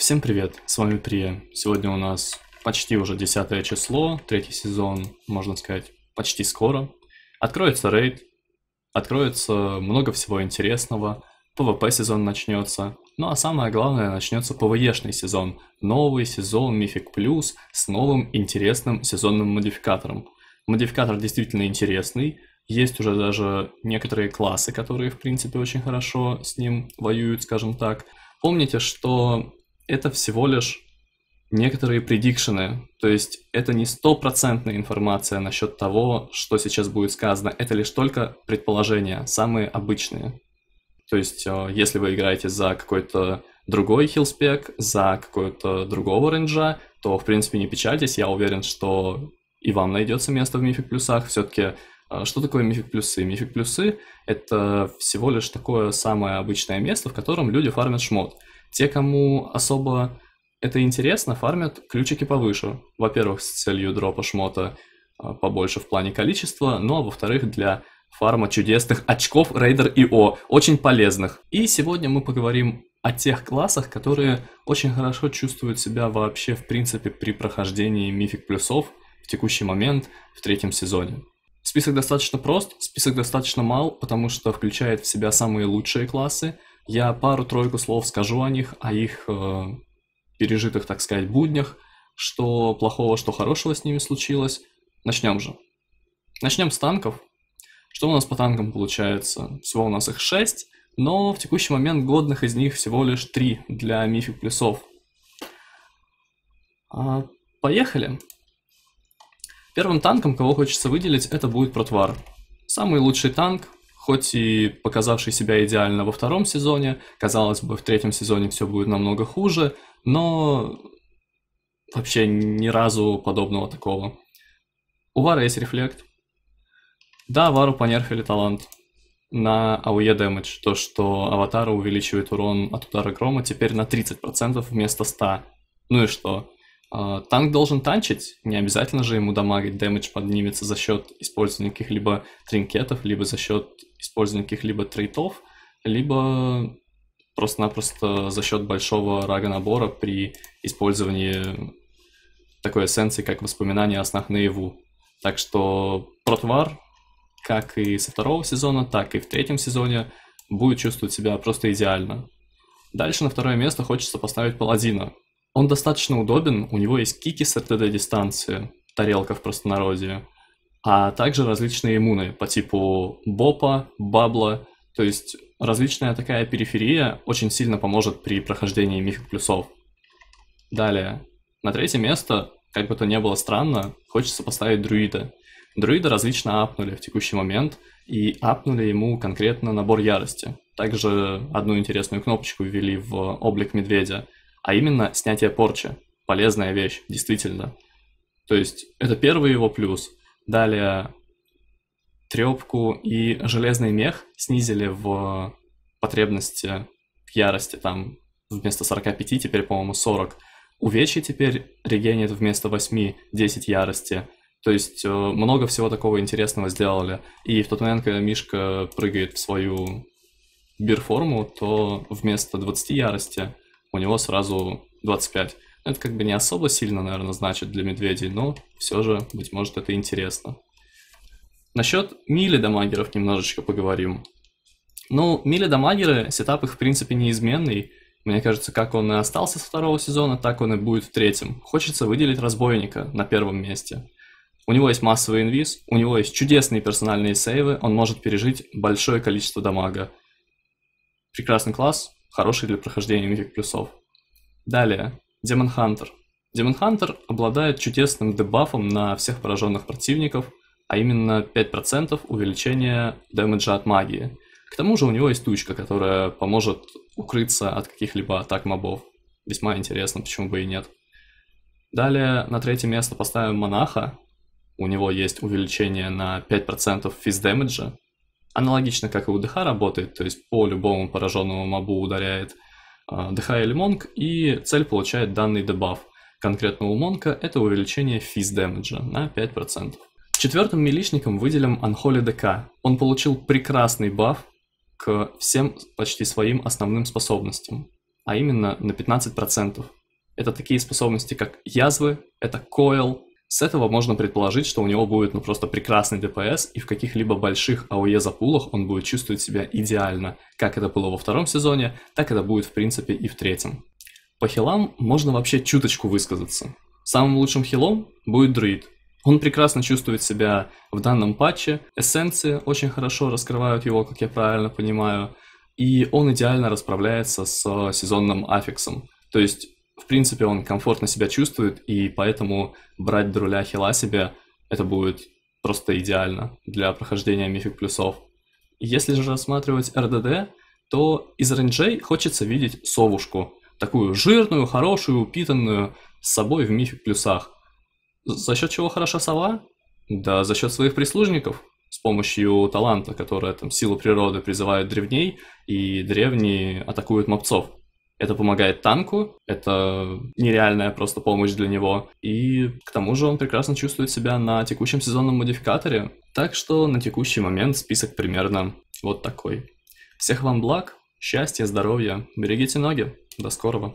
Всем привет, с вами Прия. Сегодня у нас почти уже 10 число, третий сезон, можно сказать, почти скоро. Откроется рейд, откроется много всего интересного, ПВП сезон начнется, ну а самое главное, начнется ПВЕшный сезон, новый сезон Мифик Плюс с новым интересным сезонным модификатором. Модификатор действительно интересный, есть уже даже некоторые классы, которые, в принципе, очень хорошо с ним воюют, скажем так. Помните, что это всего лишь некоторые предикшены, то есть это не стопроцентная информация насчет того, что сейчас будет сказано, это лишь только предположения, самые обычные. То есть, э, если вы играете за какой-то другой хилспек, за какой то другого рейнджа, то, в принципе, не печальтесь, я уверен, что и вам найдется место в мифик плюсах. Все-таки, э, что такое мифик плюсы? Мифик плюсы — это всего лишь такое самое обычное место, в котором люди фармят шмот — те, кому особо это интересно, фармят ключики повыше. Во-первых, с целью дропа шмота а, побольше в плане количества, ну а во-вторых, для фарма чудесных очков Raider IO, очень полезных. И сегодня мы поговорим о тех классах, которые очень хорошо чувствуют себя вообще в принципе при прохождении мифик плюсов в текущий момент в третьем сезоне. Список достаточно прост, список достаточно мал, потому что включает в себя самые лучшие классы – я пару-тройку слов скажу о них, о их э, пережитых, так сказать, буднях, что плохого, что хорошего с ними случилось. Начнем же. Начнем с танков. Что у нас по танкам получается? Всего у нас их 6, но в текущий момент годных из них всего лишь 3 для мифик плюсов. А, поехали. Первым танком, кого хочется выделить, это будет Протвар. Самый лучший танк, хоть и показавший себя идеально во втором сезоне, казалось бы, в третьем сезоне все будет намного хуже, но вообще ни разу подобного такого. У Вара есть рефлект. Да, Вару понерфили талант на АУЕ damage, то, что аватара увеличивает урон от удара грома теперь на 30% вместо 100. Ну и что? А, танк должен танчить, не обязательно же ему дамагить, дэмэдж поднимется за счет использования каких-либо тринкетов, либо за счет использования каких-либо трейтов, либо просто-напросто за счет большого рага набора при использовании такой эссенции, как воспоминания о снах наяву. Так что Протвар, как и со второго сезона, так и в третьем сезоне, будет чувствовать себя просто идеально. Дальше на второе место хочется поставить Паладина, он достаточно удобен, у него есть кики с РТД-дистанции, тарелка в простонародье, а также различные иммуны по типу бопа, бабла, то есть различная такая периферия очень сильно поможет при прохождении мифик плюсов. Далее, на третье место, как бы то ни было странно, хочется поставить друида. Друида различно апнули в текущий момент, и апнули ему конкретно набор ярости. Также одну интересную кнопочку ввели в облик медведя – а именно снятие порчи. Полезная вещь, действительно. То есть это первый его плюс. Далее трепку и железный мех снизили в потребности в ярости, там вместо 45 теперь, по-моему, 40. Увечье теперь регенит вместо 8 10 ярости. То есть э, много всего такого интересного сделали. И в тот момент, когда Мишка прыгает в свою бирформу, то вместо 20 ярости у него сразу 25. Это как бы не особо сильно, наверное, значит для медведей, но все же, быть может, это интересно. Насчет мили дамагеров немножечко поговорим. Ну, мили дамагеры, сетап их в принципе неизменный. Мне кажется, как он и остался со второго сезона, так он и будет в третьем. Хочется выделить разбойника на первом месте. У него есть массовый инвиз, у него есть чудесные персональные сейвы, он может пережить большое количество дамага. Прекрасный класс, хороший для прохождения мифик плюсов. Далее, Демон Хантер. Демон Хантер обладает чудесным дебафом на всех пораженных противников, а именно 5% увеличения дэмэджа от магии. К тому же у него есть тучка, которая поможет укрыться от каких-либо атак мобов. Весьма интересно, почему бы и нет. Далее на третье место поставим Монаха. У него есть увеличение на 5% физ дэмэджа, аналогично, как и у ДХ работает, то есть по любому пораженному мобу ударяет а, ДХ или монг, и цель получает данный дебаф. Конкретно у Монка это увеличение физ дэмэджа на 5%. Четвертым миличником выделим Анхоли ДК. Он получил прекрасный баф к всем почти своим основным способностям, а именно на 15%. Это такие способности, как язвы, это койл, с этого можно предположить, что у него будет ну просто прекрасный ДПС, и в каких-либо больших АОЕ запулах он будет чувствовать себя идеально. Как это было во втором сезоне, так это будет в принципе и в третьем. По хилам можно вообще чуточку высказаться. Самым лучшим хилом будет друид. Он прекрасно чувствует себя в данном патче, эссенции очень хорошо раскрывают его, как я правильно понимаю, и он идеально расправляется с сезонным аффиксом. То есть в принципе, он комфортно себя чувствует, и поэтому брать до руля хила себе это будет просто идеально для прохождения мифик плюсов. Если же рассматривать РДД, то из ренджей хочется видеть совушку, такую жирную, хорошую, упитанную, с собой в мифик плюсах. За счет чего хороша сова? Да, за счет своих прислужников, с помощью таланта, которая там сила природы призывает древней, и древние атакуют мопцов. Это помогает танку, это нереальная просто помощь для него. И к тому же он прекрасно чувствует себя на текущем сезонном модификаторе. Так что на текущий момент список примерно вот такой. Всех вам благ, счастья, здоровья, берегите ноги. До скорого.